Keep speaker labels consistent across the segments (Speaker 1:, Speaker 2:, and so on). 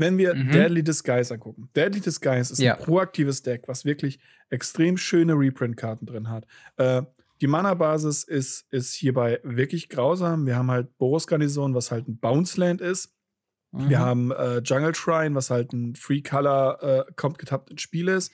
Speaker 1: Wenn wir mhm. Deadly Disguise angucken. Deadly Disguise ist ja. ein proaktives Deck, was wirklich extrem schöne Reprint-Karten drin hat. Äh, die Mana-Basis ist, ist hierbei wirklich grausam. Wir haben halt Boros Garnison, was halt ein Bounce-Land ist. Mhm. Wir haben äh, Jungle Shrine, was halt ein Free-Color äh, kommt getappt ins Spiel ist.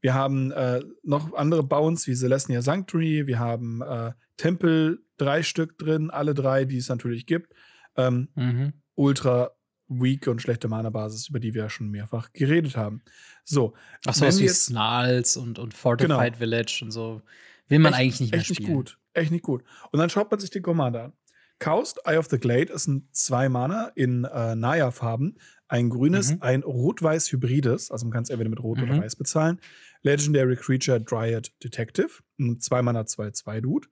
Speaker 1: Wir haben äh, noch andere Bounce wie Celestia Sanctuary. Wir haben äh, Tempel, drei Stück drin, alle drei, die es natürlich gibt. Ähm, mhm. Ultra weak und schlechte Mana-Basis, über die wir ja schon mehrfach geredet haben. So. Ach so, was wie
Speaker 2: Snarls und, und Fortified genau. Village und so. Will man echt, eigentlich nicht mehr echt spielen. Echt nicht gut. Echt
Speaker 1: nicht gut. Und dann schaut man sich den Commander an. Kaust, Eye of the Glade ist ein zwei Mana in äh, Naya-Farben. Ein grünes, mhm. ein rot-weiß Hybrides, also man kann es entweder mit rot mhm. oder weiß bezahlen. Legendary Creature Dryad Detective, ein 2 Mana 2 2 Dude.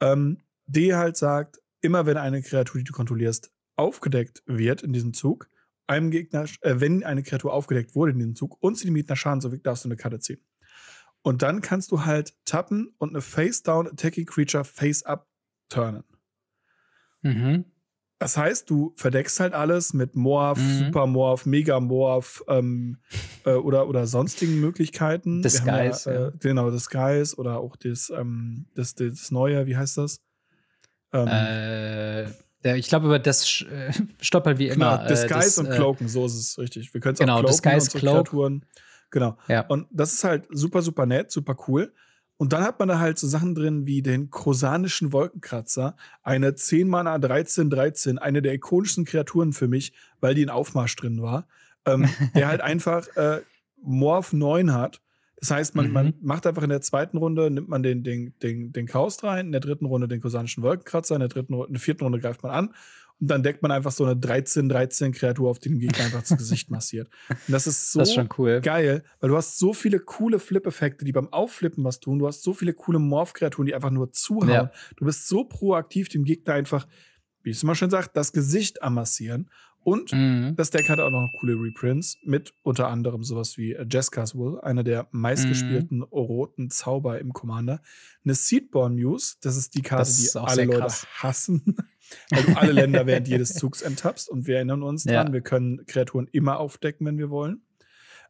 Speaker 1: Ähm, D halt sagt, immer wenn eine Kreatur, die du kontrollierst, aufgedeckt wird in diesem Zug, einem Gegner, äh, wenn eine Kreatur aufgedeckt wurde in diesem Zug und sie dem Gegner Schaden so zufügt, darfst du eine Karte ziehen. Und dann kannst du halt tappen und eine Face-Down Attacking Creature Face-Up turnen. Mhm. Das heißt, du verdeckst halt alles mit Morph, mhm. Supermorph, Megamorph ähm, äh, oder, oder sonstigen Möglichkeiten. Disguise. Ja, äh, ja. Genau, Disguise oder auch das, ähm, das, das neue, wie heißt
Speaker 2: das? Ähm, äh ich glaube, über das äh, stoppert wie immer. Genau, Disguise das, und äh, Cloaken, so ist es
Speaker 1: richtig. Wir können es genau, auch Cloaken Disguise, und so Cloak.
Speaker 2: Kreaturen. Genau. Ja. Und
Speaker 1: das ist halt super, super nett, super cool. Und dann hat man da halt so Sachen drin wie den krosanischen Wolkenkratzer, eine 10 Mana 13 13, eine der ikonischsten Kreaturen für mich, weil die in Aufmarsch drin war. Ähm, der halt einfach äh, Morph 9 hat das heißt, man, mhm. man macht einfach in der zweiten Runde, nimmt man den, den, den, den Chaos rein, in der dritten Runde den kosanischen Wolkenkratzer, in der, dritten, in der vierten Runde greift man an und dann deckt man einfach so eine 13-13-Kreatur auf dem Gegner einfach das Gesicht massiert. Und das ist so das ist cool. geil, weil du hast so viele coole Flip-Effekte, die beim Aufflippen was tun. Du hast so viele coole Morph-Kreaturen, die einfach nur zuhauen. Ja. Du bist so proaktiv dem Gegner einfach, wie es immer schön sagt, das Gesicht amassieren. Und mhm. das Deck hat auch noch coole Reprints mit unter anderem sowas wie Jessica's Will, einer der meistgespielten mhm. roten Zauber im Commander. Eine Seedborn Muse, das ist die Karte, ist die alle Leute hassen, weil du alle Länder während jedes Zugs enttappst und wir erinnern uns ja. dran, wir können Kreaturen immer aufdecken, wenn wir wollen.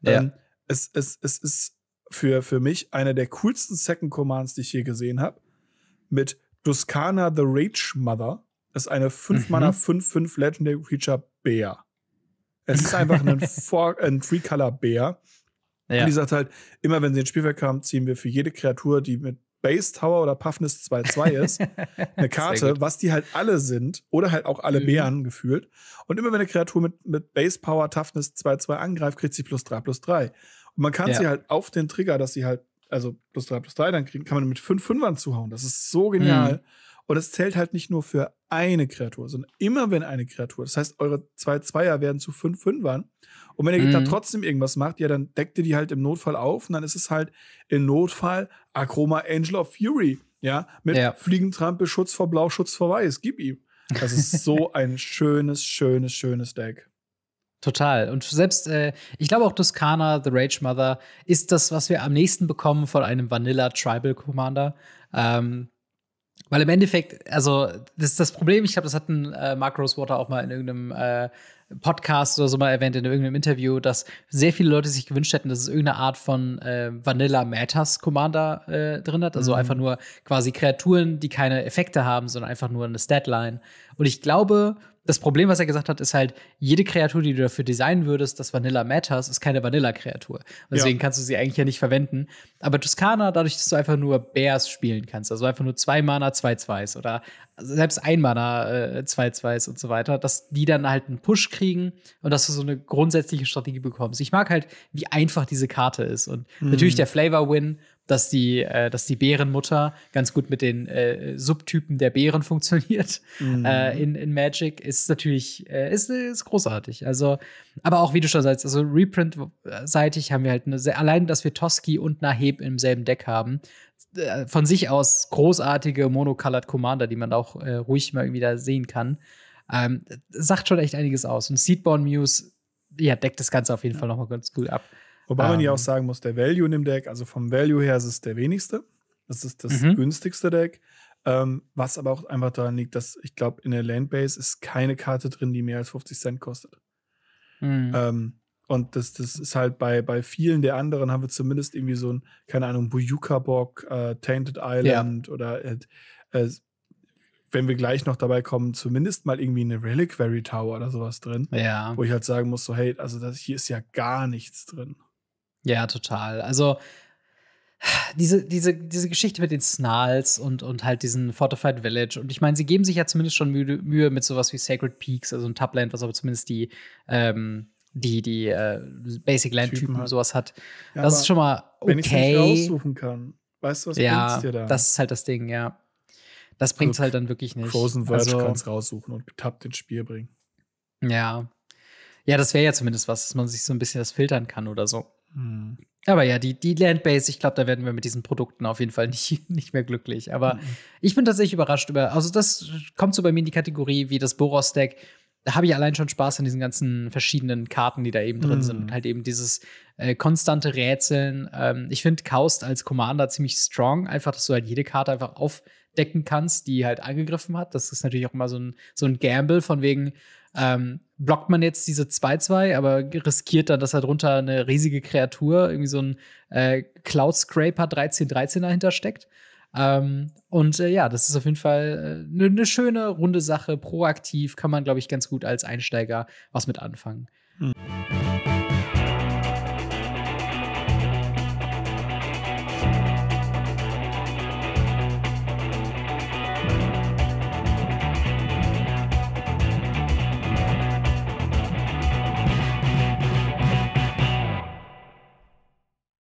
Speaker 1: Ja. Ähm, es, es, es ist für, für mich einer der coolsten Second Commands, die ich je gesehen habe. Mit Duskana the Rage Mother ist eine 5 mhm. Mana 5 5 Legendary Creature Bär. Es ist einfach ein, Four, ein Three Color Bär. Ja. Und die sagt halt, immer wenn sie ins Spielfeld kam, ziehen wir für jede Kreatur, die mit Base Tower oder Puffness 2-2 ist, eine Karte, was die halt alle sind oder halt auch alle mhm. Bären gefühlt. Und immer wenn eine Kreatur mit, mit Base Power Toughness 2-2 angreift, kriegt sie plus 3 plus 3. Und man kann ja. sie halt auf den Trigger, dass sie halt, also plus 3 plus 3 dann kriegen, kann man mit 5 Fünfern zuhauen. Das ist so genial. Mhm. Und es zählt halt nicht nur für eine Kreatur, sondern immer wenn eine Kreatur. Das heißt, eure zwei Zweier werden zu fünf Fünfern. Und wenn ihr mhm. da trotzdem irgendwas macht, ja, dann deckt ihr die halt im Notfall auf. Und dann ist es halt im Notfall Akroma Angel of Fury. Ja, mit ja. Fliegentrampe,
Speaker 2: Schutz vor Blau, Schutz vor Weiß. Gib ihm. Das ist so ein schönes, schönes, schönes Deck. Total. Und selbst, äh, ich glaube auch Tuscana, The Rage Mother, ist das, was wir am nächsten bekommen von einem Vanilla Tribal Commander. Ähm, weil im Endeffekt, also das ist das Problem, ich glaube, das hatten äh, Mark Rosewater auch mal in irgendeinem äh, Podcast oder so mal erwähnt, in irgendeinem Interview, dass sehr viele Leute sich gewünscht hätten, dass es irgendeine Art von äh, Vanilla Matters Commander äh, drin hat. Also mhm. einfach nur quasi Kreaturen, die keine Effekte haben, sondern einfach nur eine Statline. Und ich glaube, das Problem, was er gesagt hat, ist halt, jede Kreatur, die du dafür designen würdest, dass Vanilla Matters, ist keine Vanilla-Kreatur. Deswegen ja. kannst du sie eigentlich ja nicht verwenden. Aber Tuscana, dadurch, dass du einfach nur Bears spielen kannst, also einfach nur zwei Mana, zwei Zweis oder selbst ein Mana, äh, zwei Zweis und so weiter, dass die dann halt einen Push kriegen und dass du so eine grundsätzliche Strategie bekommst. Ich mag halt, wie einfach diese Karte ist. Und mhm. natürlich der Flavor-Win dass die, äh, dass die Bärenmutter ganz gut mit den äh, Subtypen der Bären funktioniert mhm. äh, in, in Magic, ist natürlich, äh, ist, ist großartig. Also, aber auch wie du schon sagst, also Reprint-seitig haben wir halt eine sehr, allein, dass wir Toski und Naheb im selben Deck haben, äh, von sich aus großartige Monocolored Commander, die man auch äh, ruhig mal wieder sehen kann. Ähm, sagt schon echt einiges aus. Und Seedborn Muse, ja, deckt das Ganze auf jeden ja. Fall nochmal ganz gut ab. Wobei ähm. man ja auch ähm.
Speaker 1: sagen muss, der Value in dem Deck, also vom Value her ist es der wenigste. Das ist das mhm. günstigste Deck. Ähm, was aber auch einfach daran liegt, dass ich glaube, in der Landbase ist keine Karte drin, die mehr als 50 Cent kostet. Mhm. Ähm, und das, das ist halt bei, bei vielen der anderen haben wir zumindest irgendwie so ein, keine Ahnung, Buyuka Bock, äh, Tainted Island ja. oder äh, äh, wenn wir gleich noch dabei kommen, zumindest mal irgendwie eine Reliquary Tower oder sowas drin.
Speaker 2: Ja. Wo ich halt sagen muss, so, hey, also das, hier ist ja gar nichts drin. Ja, total. Also diese, diese, diese Geschichte mit den Snarls und, und halt diesen Fortified Village. Und ich meine, sie geben sich ja zumindest schon Mühe, Mühe mit sowas wie Sacred Peaks, also ein Tubland, was aber zumindest die, ähm, die, die äh, Basic Land-Typen und sowas hat. Ja, das ist schon mal okay. Wenn ich nicht
Speaker 1: aussuchen kann, weißt du, was ja, bringst dir da? Das
Speaker 2: ist halt das Ding, ja. Das bringt es also, halt dann wirklich nicht. Frozen Verge also, kannst
Speaker 1: raussuchen und getappt ins Spiel bringen.
Speaker 2: Ja. Ja, das wäre ja zumindest was, dass man sich so ein bisschen das filtern kann oder so. Hm. Aber ja, die, die Landbase, ich glaube, da werden wir mit diesen Produkten auf jeden Fall nicht, nicht mehr glücklich. Aber mhm. ich bin tatsächlich überrascht über, also das kommt so bei mir in die Kategorie wie das Boros-Deck. Da habe ich allein schon Spaß an diesen ganzen verschiedenen Karten, die da eben drin mhm. sind. Und halt eben dieses äh, konstante Rätseln. Ähm, ich finde Kaust als Commander ziemlich strong. Einfach, dass du halt jede Karte einfach aufdecken kannst, die halt angegriffen hat. Das ist natürlich auch immer so ein, so ein Gamble von wegen, ähm, blockt man jetzt diese 2-2, aber riskiert dann, dass da halt drunter eine riesige Kreatur, irgendwie so ein äh, Cloud Scraper 13-13 dahinter steckt. Ähm, und äh, ja, das ist auf jeden Fall eine äh, ne, ne schöne, runde Sache, proaktiv, kann man, glaube ich, ganz gut als Einsteiger was mit anfangen. Mhm.